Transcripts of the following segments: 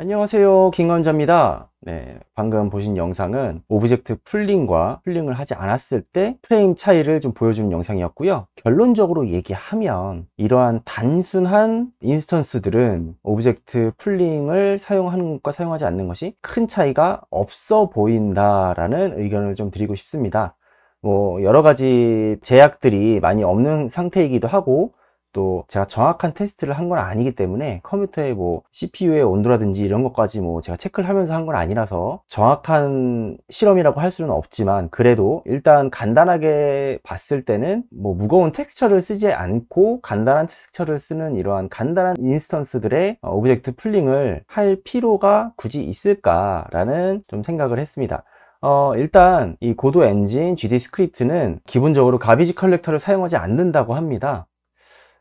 안녕하세요 김감자입니다 네, 방금 보신 영상은 오브젝트 풀링과 풀링을 하지 않았을 때 프레임 차이를 좀 보여주는 영상이었고요 결론적으로 얘기하면 이러한 단순한 인스턴스들은 오브젝트 풀링을 사용하는 것과 사용하지 않는 것이 큰 차이가 없어 보인다라는 의견을 좀 드리고 싶습니다 뭐 여러 가지 제약들이 많이 없는 상태이기도 하고 또 제가 정확한 테스트를 한 건 아니기 때문에 컴퓨터의 뭐 CPU의 온도라든지 이런 것까지 뭐 제가 체크를 하면서 한 건 아니라서 정확한 실험이라고 할 수는 없지만 그래도 일단 간단하게 봤을 때는 뭐 무거운 텍스처를 쓰지 않고 간단한 텍스처를 쓰는 이러한 간단한 인스턴스들의 어, 오브젝트 풀링을 할 필요가 굳이 있을까라는 좀 생각을 했습니다. 어, 일단 이 고도 엔진 GD 스크립트는 기본적으로 가비지 컬렉터를 사용하지 않는다고 합니다.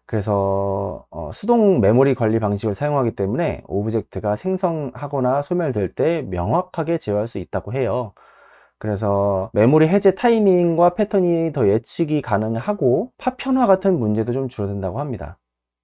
그래서 어, 수동 메모리 관리 방식을 사용하기 때문에 오브젝트가 생성하거나 소멸될 때 명확하게 제어할 수 있다고 해요. 그래서 메모리 해제 타이밍과 패턴이 더 예측이 가능하고 파편화 같은 문제도 좀 줄어든다고 합니다.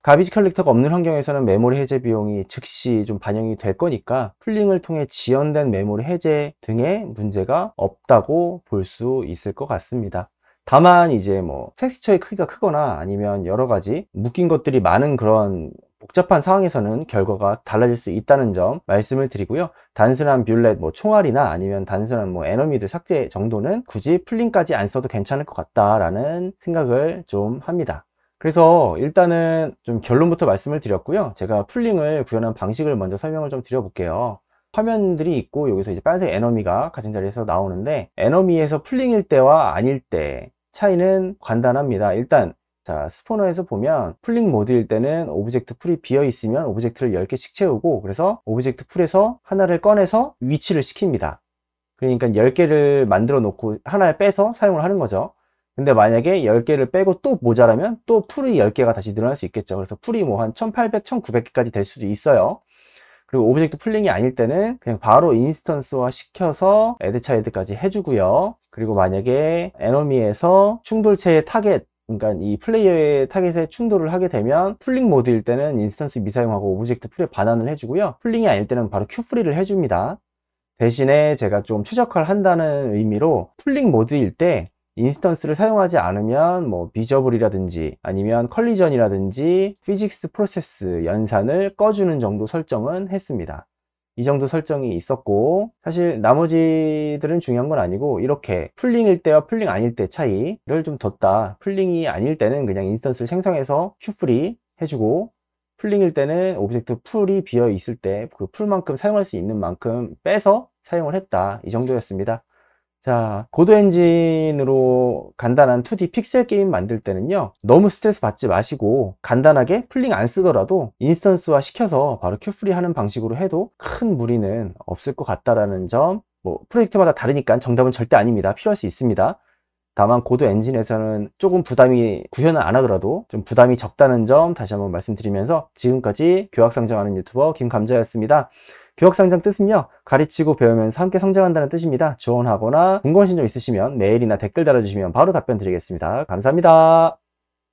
가비지 컬렉터가 없는 환경에서는 메모리 해제 비용이 즉시 좀 반영이 될 거니까 풀링을 통해 지연된 메모리 해제 등의 문제가 없다고 볼 수 있을 것 같습니다. 다만 이제 뭐 텍스처의 크기가 크거나 아니면 여러 가지 묶인 것들이 많은 그런 복잡한 상황에서는 결과가 달라질 수 있다는 점 말씀을 드리고요. 단순한 뷰렛, 뭐 총알이나 아니면 단순한 뭐 에너미들 삭제 정도는 굳이 풀링까지 안 써도 괜찮을 것 같다라는 생각을 좀 합니다. 그래서 일단은 좀 결론부터 말씀을 드렸고요. 제가 풀링을 구현한 방식을 먼저 설명을 좀 드려볼게요. 화면들이 있고 여기서 이제 빨간색 에너미가 가진 자리에서 나오는데 에너미에서 풀링일 때와 아닐 때 차이는 간단합니다. 일단 자 스포너에서 보면 풀링 모드일 때는 오브젝트 풀이 비어 있으면 오브젝트를 10개씩 채우고 그래서 오브젝트 풀에서 하나를 꺼내서 위치를 시킵니다 그러니까 10개를 만들어 놓고 하나를 빼서 사용을 하는 거죠 근데 만약에 10개를 빼고 또 모자라면 또 풀이 10개가 다시 늘어날 수 있겠죠 그래서 풀이 뭐 한 1800, 1900개까지 될 수도 있어요 그리고 오브젝트 풀링이 아닐 때는 그냥 바로 인스턴스화 시켜서 애드 차이드까지 해주고요 그리고 만약에 에너미에서 충돌체의 타겟 그러니까 이 플레이어의 타겟에 충돌을 하게 되면 풀링 모드일 때는 인스턴스 미사용하고 오브젝트 풀에 반환을 해주고요 풀링이 아닐 때는 바로 큐프리를 해줍니다 대신에 제가 좀 최적화를 한다는 의미로 풀링 모드일 때 인스턴스를 사용하지 않으면 뭐 비저블이라든지 아니면 컬리전이라든지 피직스 프로세스 연산을 꺼주는 정도 설정은 했습니다 이 정도 설정이 있었고 사실 나머지들은 중요한 건 아니고 이렇게 풀링일 때와 풀링 아닐 때 차이를 좀 뒀다 풀링이 아닐 때는 그냥 인스턴스를 생성해서 큐프리 해주고 풀링일 때는 오브젝트 풀이 비어 있을 때 그 풀만큼 사용할 수 있는 만큼 빼서 사용을 했다 이 정도였습니다 자, 고도 엔진으로 간단한 2D 픽셀 게임 만들 때는요, 너무 스트레스 받지 마시고, 간단하게 풀링 안 쓰더라도 인스턴스화 시켜서 바로 큐프리 하는 방식으로 해도 큰 무리는 없을 것 같다라는 점, 뭐, 프로젝트마다 다르니까 정답은 절대 아닙니다. 필요할 수 있습니다. 다만 고도 엔진에서는 조금 부담이 구현을 안 하더라도 좀 부담이 적다는 점 다시 한번 말씀드리면서 지금까지 교학상정하는 유튜버 김감자였습니다. 교역상장 뜻은요 가르치고 배우면서 함께 성장한다는 뜻입니다 조언하거나 궁금하신 점 있으시면 메일이나 댓글 달아주시면 바로 답변 드리겠습니다 감사합니다